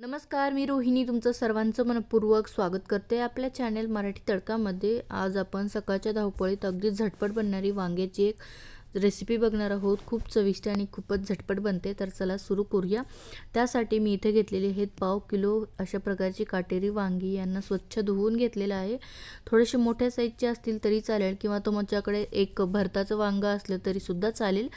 नमस्कार मी रोहिणी तुमचं सर्वांचं मनपूर्वक स्वागत करते आपल्या चॅनल मराठी तडकामध्ये आज आपण सकाळच्या धावपळीत अगदी झटपट बनणारी वांग्याची एक रेसिपी बघणार आहोत खूप चविष्ट आणि खूपच झटपट बनते तर चला सुरू करूया त्यासाठी मी इथे घेतलेले आहेत पाव किलो अशा प्रकारची काटेरी वांगी यांना स्वच्छ धुवून घेतलेलं आहे थोडेसे मोठ्या साईजचे असतील तरी चालेल किंवा तुमच्याकडे एक भरताचं वांगा असलं तरीसुद्धा चालेल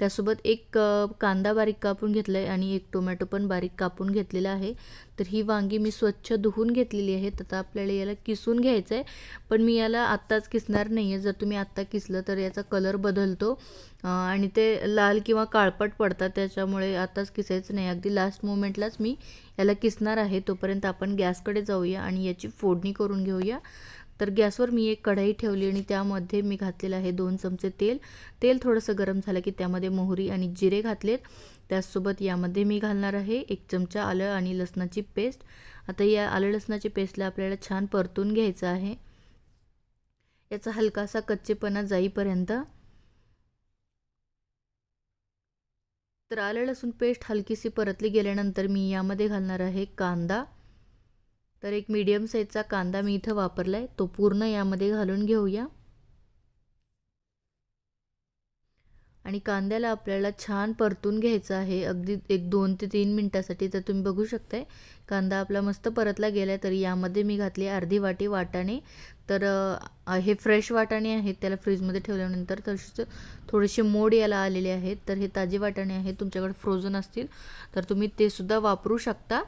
त्यासोबत एक कांदा बारीक कापून घेतला आहे आणि एक टोमॅटो पण बारीक कापून घेतलेला आहे तर ही वांगी मी स्वच्छ धुवून घेतलेली आहे आता आपल्याला याला किसून घ्यायचं आहे पण मी याला आत्ताच किसणार नाही आहे जर तुम्ही आत्ता किसलं तर याचा कलर बदलतो आणि ते लाल किंवा काळपट पडतात त्याच्यामुळे आत्ताच किसायचं नाही अगदी लास्ट मोमेंटलाच मी याला किसणार आहे तोपर्यंत आपण गॅसकडे जाऊया आणि याची फोडणी करून घेऊया तर गॅसवर मी एक कढई ठेवली आणि त्यामध्ये मी घातलेलं आहे दोन चमचे तेल तेल थोडंसं गरम झालं की त्यामध्ये मोहरी आणि जिरे घातलेत त्याचसोबत यामध्ये मी घालणार आहे एक चमचा आलं आणि लसणाची पेस्ट आता या आलं लसणाची पेस्टला आपल्याला छान परतून घ्यायचं आहे याचा हलकासा कच्चेपणा जाईपर्यंत तर आलं लसूण पेस्ट हलकीशी परतली गेल्यानंतर मी यामध्ये घालणार आहे कांदा तर एक मीडियम साईजचा कांदा मी इथं वापरला आहे तो पूर्ण यामध्ये घालून घेऊया आणि कांद्याला आपल्याला छान परतून घ्यायचं आहे अगदी एक दोन ते तीन मिनटासाठी तर तुम्ही बघू शकताय कांदा आपला मस्त परतला गेला आहे तर यामध्ये मी घातली अर्धी वाटी वाटाणे तर हे फ्रेश वाटाणे आहेत त्याला फ्रीजमध्ये ठेवल्यानंतर तशीच थोडेसे मोड याला आलेले आहेत तर हे ताजे वाटाणे आहेत तुमच्याकडे फ्रोझन असतील तर तुम्ही ते सुद्धा वापरू शकता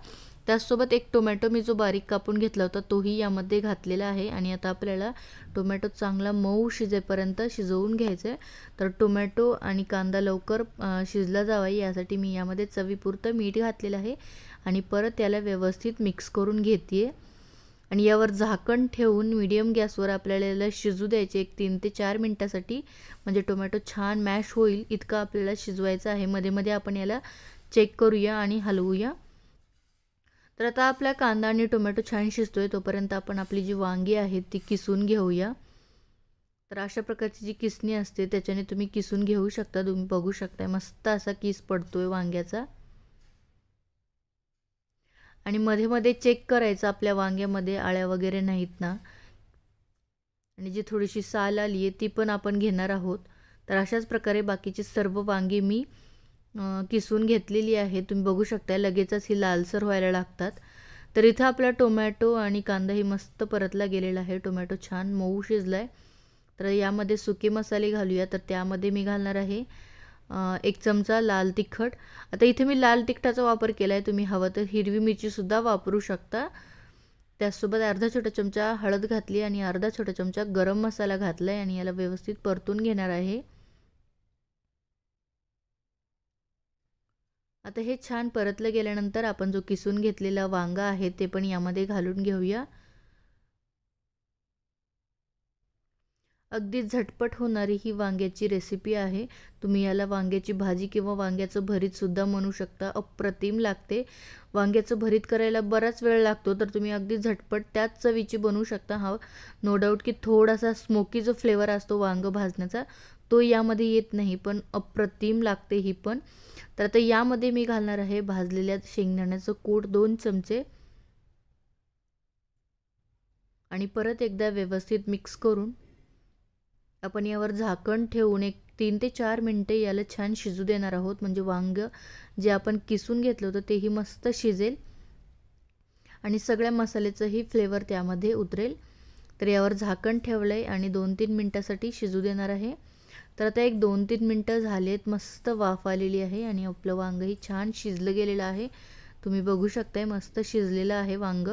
त्याचसोबत एक टोमॅटो मी जो बारीक कापून घेतला होता तोही यामध्ये घातलेला आहे आणि आता आपल्याला टोमॅटो चांगला मऊ शिजेपर्यंत शिजवून घ्यायचं आहे तर टोमॅटो आणि कांदा लवकर शिजला जावा यासाठी मी यामध्ये चवीपुरतं मीठ घातलेलं आहे आणि परत त्याला व्यवस्थित मिक्स करून घेते आणि यावर झाकण ठेवून मीडियम गॅसवर आपल्याला शिजू द्यायचे एक तीन ते चार मिनटासाठी म्हणजे टोमॅटो छान मॅश होईल इतका आपल्याला शिजवायचा आहे मध्ये मध्ये आपण याला चेक करूया आणि हलवूया तर आता आपल्या कांदा आणि टोमॅटो छान शिजतोय तोपर्यंत आपण आपली जी वांगी आहेत ती किसून घेऊया तर अशा प्रकारची जी किसणी असते त्याच्याने तुम्ही किसून घेऊ शकता तुम्ही बघू शकता मस्त असा किस पडतोय वांग्याचा आणि मध्ये मध्ये चेक करायचं आपल्या वांग्यामध्ये आळ्या वगैरे नाहीत ना आणि जी थोडीशी साल आली आहे ती पण आपण घेणार आहोत तर अशाच प्रकारे बाकीची सर्व वांगी मी किसून घेतलेली आहे तुम्ही बघू शकता लगेचच ही लालसर व्हायला लागतात तर इथं आपला टोमॅटो आणि कांदा ही मस्त परतला गेलेला आहे टोमॅटो छान मऊ शिजला आहे तर यामध्ये सुके मसाले घालूया तर त्यामध्ये मी घालणार आहे एक चमचा लाल तिखट आता इथे मी लाल तिखटाचा वापर केला आहे तुम्ही हवं तर हिरवी मिरचीसुद्धा वापरू शकता त्यासोबत अर्धा छोटा चमचा हळद घातली आणि अर्धा छोटा चमचा गरम मसाला घातला आहे आणि याला व्यवस्थित परतून घेणार आहे आता हे छान परतलं गेल्यानंतर आपण जो किसून घेतलेला वांगा आहे ते पण यामध्ये घालून घेऊया अगदी झटपट होणारी ही वांग्याची रेसिपी आहे तुम्ही याला वांग्याची भाजी किंवा वांग्याचं भरीतसुद्धा म्हणू शकता अप्रतिम लागते वांग्याचं भरीत करायला बराच वेळ लागतो तर तुम्ही अगदी झटपट त्याच चवीची बनवू शकता हा नो डाऊट की थोडासा स्मोकी जो फ्लेवर असतो वांगं भाजण्याचा तो यामध्ये येत नाही पण अप्रतिम लागते ही पण तर आता यामध्ये मी घालणार आहे भाजलेल्या शेंगदाण्याचं कूट दोन चमचे आणि परत एकदा व्यवस्थित मिक्स करून आपण यावर झाकण ठेवून एक तीन ते चार मिनटे याला छान शिजू देणार आहोत म्हणजे वांग जे आपण किसून घेतलं होतं तेही मस्त शिजेल आणि सगळ्या मसाल्याचंही फ्लेवर त्यामध्ये उतरेल तर यावर झाकण ठेवलं आहे आणि दोन तीन मिनटासाठी शिजू देणार आहे तर आता एक दोन तीन मिनटं झालेत मस्त वाफ आलेली आहे आणि आपलं वांगही छान शिजलं गेलेलं आहे तुम्ही बघू शकताय मस्त शिजलेलं आहे वांग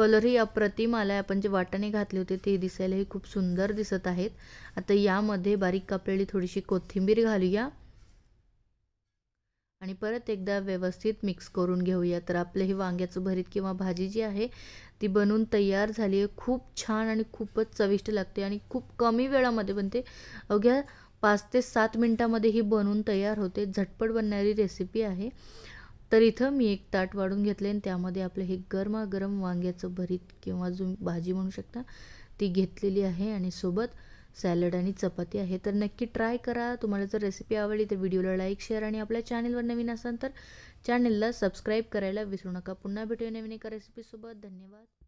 कलरही अप्रतिम आला आहे आपण जे वाटाणे घातले होते ते दिसायलाही खूप सुंदर दिसत आहेत आता यामध्ये बारीक कापलेली थोडीशी कोथिंबीर घालूया आणि परत एकदा व्यवस्थित मिक्स करून घेऊया तर आपले हे वांग्याचं भरीत किंवा भाजी जी आहे ती बनवून तयार झाली आहे खूप छान आणि खूपच चविष्ट लागते आणि खूप कमी वेळामध्ये बनते अवघ्या पाच ते सात मिनटामध्ये ही बनवून तयार होते झटपट बनणारी रेसिपी आहे तर इथं मी एक ताट वाढून घेतले आणि त्यामध्ये आपलं हे गरमागरम वांग्याचं भरीत किंवा जो भाजी म्हणू शकता ती घेतलेली आहे आणि सोबत सॅलड आणि चपाती आहे तर नक्की ट्राय करा तुम्हाला जर रेसिपी आवडली तर व्हिडिओला लाईक शेअर आणि आपल्या चॅनेलवर नवीन असाल तर चॅनेलला सबस्क्राईब करायला विसरू नका पुन्हा भेटूया नवीन एका रेसिपीसोबत धन्यवाद